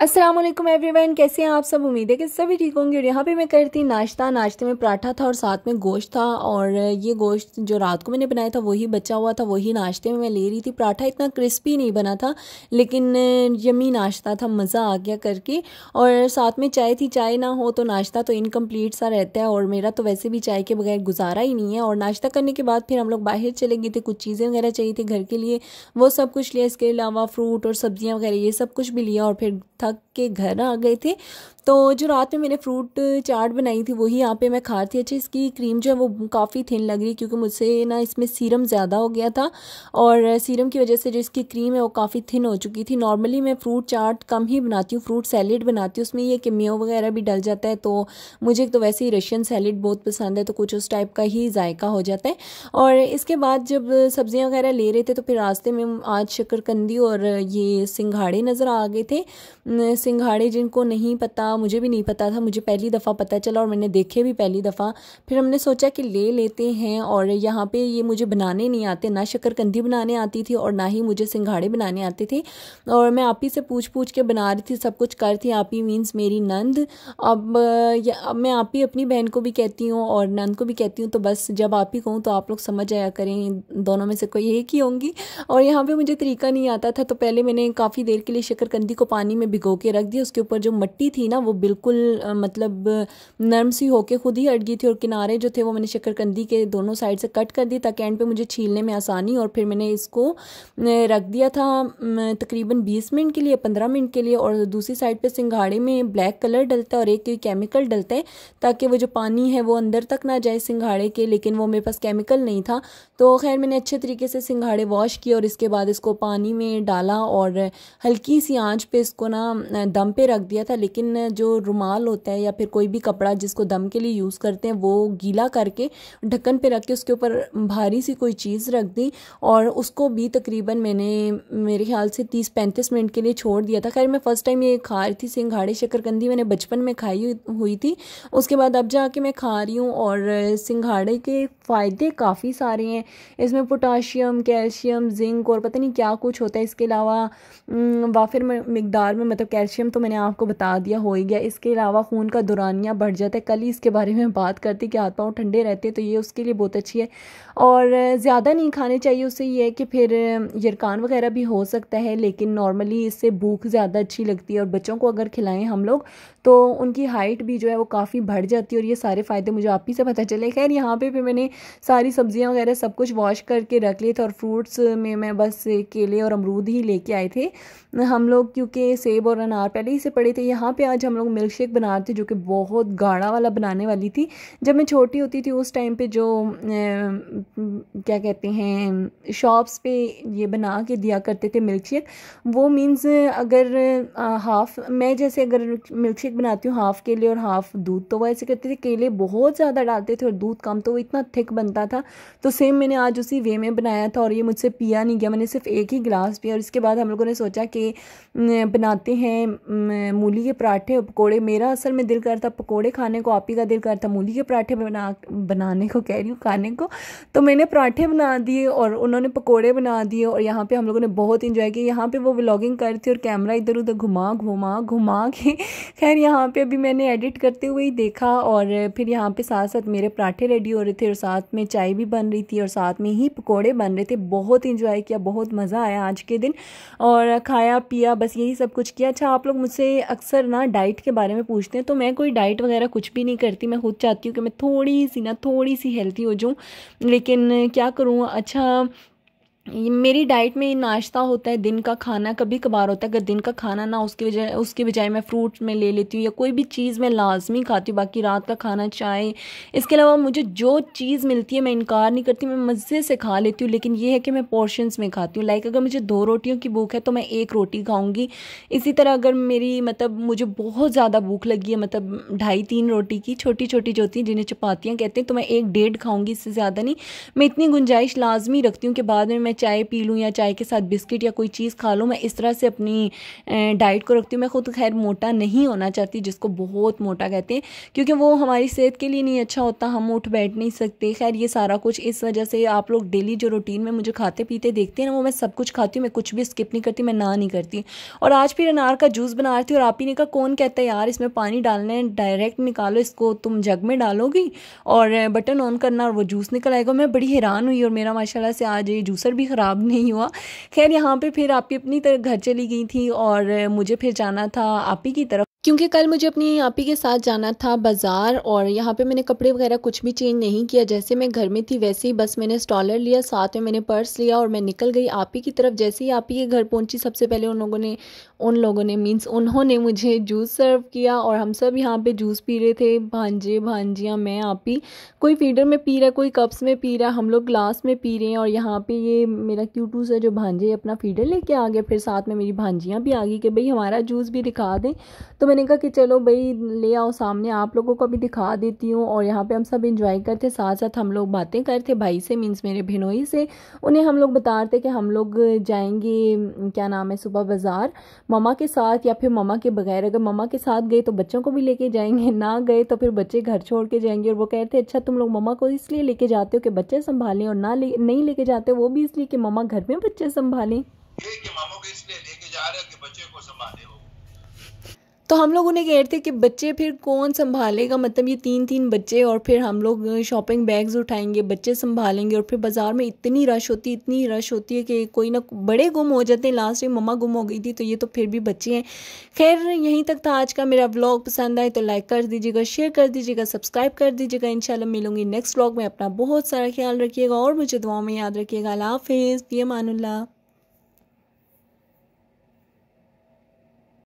Aslam everyone कैसे हैं आप सब उम्मीद है कि सभी ठीक होंगे और यहाँ पे मैं कर रही थी नाश्ता नाश्ते में पराठा था और साथ में गोश्त था और ये गोश्त जो रात को मैंने बनाया था वही बचा हुआ था वही नाश्ते में मैं ले रही थी पराठा इतना क्रिस्पी नहीं बना था लेकिन यमी नाश्ता था मज़ा आ गया करके और साथ में चाय थी चाय ना हो तो नाश्ता तो इनकम्प्लीट सा रहता है और मेरा तो वैसे भी चाय के बगैर गुजारा ही नहीं है और नाश्ता करने के बाद फिर हम लोग बाहर चले गए थे कुछ चीज़ें वगैरह चाहिए थी घर के लिए वो सब कुछ लिया इसके अलावा फ्रूट और सब्ज़ियाँ वगैरह ये सब कुछ भी लिया और फिर था थक के घर आ गए थे तो जो रात में मैंने फ्रूट चाट बनाई थी वही यहाँ पे मैं खा रही थी अच्छा इसकी क्रीम जो है वो काफ़ी थिन लग रही है क्योंकि मुझसे ना इसमें सीरम ज़्यादा हो गया था और सीरम की वजह से जो इसकी क्रीम है वो काफ़ी थिन हो चुकी थी नॉर्मली मैं फ्रूट चाट कम ही बनाती हूँ फ्रूट सैलेड बनाती हूँ उसमें ये किमियो वगैरह भी डल जाता है तो मुझे तो वैसे ही रशियन सैलेड बहुत पसंद है तो कुछ उस टाइप का ही जायका हो जाता है और इसके बाद जब सब्ज़ियाँ वगैरह ले रहे थे तो फिर रास्ते में आज शक्करकंदी और ये सिंघाड़े नज़र आ गए थे सिंघाड़े जिनको नहीं पता मुझे भी नहीं पता था मुझे पहली दफ़ा पता चला और मैंने देखे भी पहली दफ़ा फिर हमने सोचा कि ले लेते हैं और यहाँ पे ये मुझे बनाने नहीं आते ना शक्करकंदी बनाने आती थी और ना ही मुझे सिंघाड़े बनाने आते थे और मैं आप ही से पूछ पूछ के बना रही थी सब कुछ कर थी आप ही मीन्स मेरी नंद अब अब मैं आप ही अपनी बहन को भी कहती हूँ और नंद को भी कहती हूँ तो बस जब आप ही कहूँ तो आप लोग समझ आया करें दोनों में से कोई एक ही होंगी और यहाँ पर मुझे तरीका नहीं आता था तो पहले मैंने काफ़ी देर के लिए शक्करकंदी को पानी में भिगो भिगो के रख दिया उसके ऊपर जो मट्टी थी ना वो बिल्कुल मतलब नरम सी होके खुद ही अट गई थी और किनारे जो थे वो मैंने शक्करकंदी के दोनों साइड से कट कर दी ताकि एंड पे मुझे छीलने में आसानी और फिर मैंने इसको रख दिया था तकरीबन बीस मिनट के लिए पंद्रह मिनट के लिए और दूसरी साइड पर सिंघाड़े में ब्लैक कलर डलता है और एक केमिकल डलता है ताकि वो जो पानी है वो अंदर तक ना जाए सिंघाड़े के लेकिन वो मेरे पास केमिकल नहीं था तो खैर मैंने अच्छे तरीके से सिंघाड़े वॉश किए और इसके बाद इसको पानी में डाला और हल्की सी आंच पे इसको ना दम पे रख दिया था लेकिन जो रुमाल होता है या फिर कोई भी कपड़ा जिसको दम के लिए यूज़ करते हैं वो गीला करके ढक्कन पे रख के उसके ऊपर भारी सी कोई चीज़ रख दी और उसको भी तकरीबन मैंने मेरे ख्याल से तीस पैंतीस मिनट के लिए छोड़ दिया था खैर मैं फ़र्स्ट टाइम ये खा रही थी सिंघाड़े शक्करकंदी मैंने बचपन में खाई हुई थी उसके बाद अब जाके मैं खा रही हूँ और सिंघाड़े के फ़ायदे काफ़ी सारे हैं इसमें पोटाशियम कैल्शियम जिंक और पता नहीं क्या कुछ होता है इसके अलावा वाफिर मकदार में मतलब कैल्शियम तो मैंने आपको बता दिया हो ही गया इसके अलावा खून का दुरानिया बढ़ जाता है कल ही इसके बारे में बात करती कि हाथ पाँव ठंडे रहते हैं तो ये उसके लिए बहुत अच्छी है और ज़्यादा नहीं खाने चाहिए उसे ये है कि फिर यरकान वगैरह भी हो सकता है लेकिन नॉर्मली इससे भूख ज़्यादा अच्छी लगती है और बच्चों को अगर खिलाएँ हम लोग तो उनकी हाइट भी जो है वो काफ़ी बढ़ जाती है और ये सारे फ़ायदे मुझे आप ही से पता चले खैर यहाँ पर भी मैंने सारी सब्जियाँ वगैरह सब कुछ वॉश करके रख लिए थे और फ्रूट्स में मैं बस केले और अमरूद ही लेके आए थे हम लोग क्योंकि सेब और और अनार पहले ही से पड़े थे यहाँ पे आज हम लोग मिल्क शेक बना रहे थे जो कि बहुत गाढ़ा वाला बनाने वाली थी जब मैं छोटी होती थी उस टाइम पे जो ए, क्या कहते हैं शॉप्स पे ये बना के दिया करते थे मिल्क शेक वो मीन्स अगर हाफ़ मैं जैसे अगर मिल्क शेक बनाती हूँ हाफ़ केले और हाफ़ दूध तो वैसे ऐसे करते थे केले बहुत ज़्यादा डालते थे और दूध कम तो वो इतना थिक बनता था तो सेम मैंने आज उसी वे में बनाया था और ये मुझसे पिया नहीं गया मैंने सिर्फ एक ही गिलास पिया और इसके बाद हम लोगों ने सोचा कि बनाते हैं मूली के पराठे और पकोड़े मेरा असल में दिल करता पकोड़े खाने को आप ही का दिल करता मूली के पराठे बना बनाने को कह रही हूँ खाने को तो मैंने पराठे बना दिए और उन्होंने पकोड़े बना दिए और यहाँ पे हम लोगों ने बहुत इंजॉय किया यहाँ पे वो व्लॉगिंग करती और कैमरा इधर उधर घुमा घुमा घुमा के खैर यहाँ पर अभी मैंने एडिट करते हुए ही देखा और फिर यहाँ पे साथ साथ मेरे पराठे रेडी हो रहे थे और साथ में चाय भी बन रही थी और साथ में ही पकौड़े बन रहे थे बहुत इंजॉय किया बहुत मज़ा आया आज के दिन और खाया पिया बस यही सब कुछ किया अच्छा आप लोग मुझसे अक्सर ना डाइट के बारे में पूछते हैं तो मैं कोई डाइट वगैरह कुछ भी नहीं करती मैं खुद चाहती हूँ कि मैं थोड़ी सी ना थोड़ी सी हेल्थी हो जाऊँ लेकिन क्या करूँ अच्छा मेरी डाइट में नाश्ता होता है दिन का खाना कभी कभार होता है अगर दिन का खाना ना उसके बजाय उसके बजाय मैं फ्रूट में ले लेती हूँ या कोई भी चीज़ मैं लाजमी खाती हूँ बाकी रात का खाना चाय इसके अलावा मुझे जो चीज़ मिलती है मैं इनकार नहीं करती मैं मज़े से खा लेती हूँ लेकिन ये है कि मैं पोर्शंस में खाती हूँ लाइक अगर मुझे दो रोटियों की भूख है तो मैं एक रोटी खाऊँगी इसी तरह अगर मेरी मतलब मुझे बहुत ज़्यादा भूख लगी है मतलब ढाई तीन रोटी की छोटी छोटी जो होती हैं जिन्हें चपातियाँ कहते हैं तो मैं एक डेढ़ खाऊँगी इससे ज़्यादा नहीं मैं इतनी गुंजाइश लाजमी रखती हूँ कि बाद में मैं चाय पी लूँ या चाय के साथ बिस्किट या कोई चीज़ खा लूँ मैं इस तरह से अपनी डाइट को रखती हूँ मैं खुद खैर मोटा नहीं होना चाहती जिसको बहुत मोटा कहते हैं क्योंकि वो हमारी सेहत के लिए नहीं अच्छा होता हम उठ बैठ नहीं सकते खैर ये सारा कुछ इस वजह से आप लोग डेली जो रूटीन में मुझे खाते पीते देखते हैं ना वो मैं सब कुछ खाती हूँ मैं कुछ भी स्किप नहीं करती मैं ना नहीं करती और आज फिर अनार का जूस बना रही थी और आप ही नहीं कहा कौन कहता है यार इसमें पानी डालना है डायरेक्ट निकालो इसको तुम जग में डालोगी और बटन ऑन करना और वो जूस निकल आएगा मैं बड़ी हैरान हुई और मेरा माशाल्लाह से आज ये जूसर भी ख़राब नहीं हुआ खैर यहाँ पे फिर आपकी अपनी तरफ घर चली गई थी और मुझे फिर जाना था आप ही की तरफ क्योंकि कल मुझे अपनी आपी के साथ जाना था बाज़ार और यहाँ पे मैंने कपड़े वगैरह कुछ भी चेंज नहीं किया जैसे मैं घर में थी वैसे ही बस मैंने स्टॉलर लिया साथ में मैंने पर्स लिया और मैं निकल गई आपी की तरफ जैसे ही आपी के घर पहुँची सबसे पहले उन लोगों ने उन लोगों ने मीन्स उन्होंने मुझे जूस सर्व किया और हम सब यहाँ पर जूस पी रहे थे भांजे भांजियाँ मैं आपी कोई फीडर में पी रहा कोई कप्स में पी रहा हम लोग ग्लास में पी रहे हैं और यहाँ पर ये मेरा क्यूटू सा जो भांजे अपना फीडर लेके आ गया फिर साथ में मेरी भांजियाँ भी आ गई कि भाई हमारा जूस भी दिखा दें तो मैंने मैंने कहा कि चलो भाई ले आओ सामने आप लोगों को भी दिखा देती हूँ और यहाँ पे हम सब इंजॉय करते साथ साथ हम लोग बातें करते भाई से मीन्स मेरे भिनोई से उन्हें हम लोग बताते कि हम लोग जाएंगे क्या नाम है सुबह बाज़ार ममा के साथ या फिर ममा के बगैर अगर ममा के साथ गए तो बच्चों को भी लेके जाएंगे ना गए तो फिर बच्चे घर छोड़ के जाएंगे और वो कह रहे थे अच्छा तुम लोग ममा को इसलिए लेके जाते हो कि बच्चे संभालें और ना ले नहीं लेके जाते वो भी इसलिए कि ममा घर में बच्चे संभालें मामों को इसलिए लेके जा रहे हो कि बच्चे को संभाले हो तो हम लोग उन्हें कह रहे थे कि बच्चे फिर कौन संभालेगा मतलब ये तीन तीन बच्चे और फिर हम लोग शॉपिंग बैग्स उठाएंगे बच्चे संभालेंगे और फिर बाज़ार में इतनी रश होती है इतनी रश होती है कि कोई ना बड़े गुम हो जाते हैं लास्ट में मम्मा गुम हो गई थी तो ये तो फिर भी बच्चे हैं खैर यहीं तक था आज का मेरा ब्लॉग पसंद आए तो लाइक कर दीजिएगा शेयर कर दीजिएगा सब्सक्राइब कर दीजिएगा इन मिलूंगी नेक्स्ट ब्लॉग में अपना बहुत सारा ख्याल रखिएगा और मुझे दुआ में याद रखिएगा अला हाफिज़ पी एम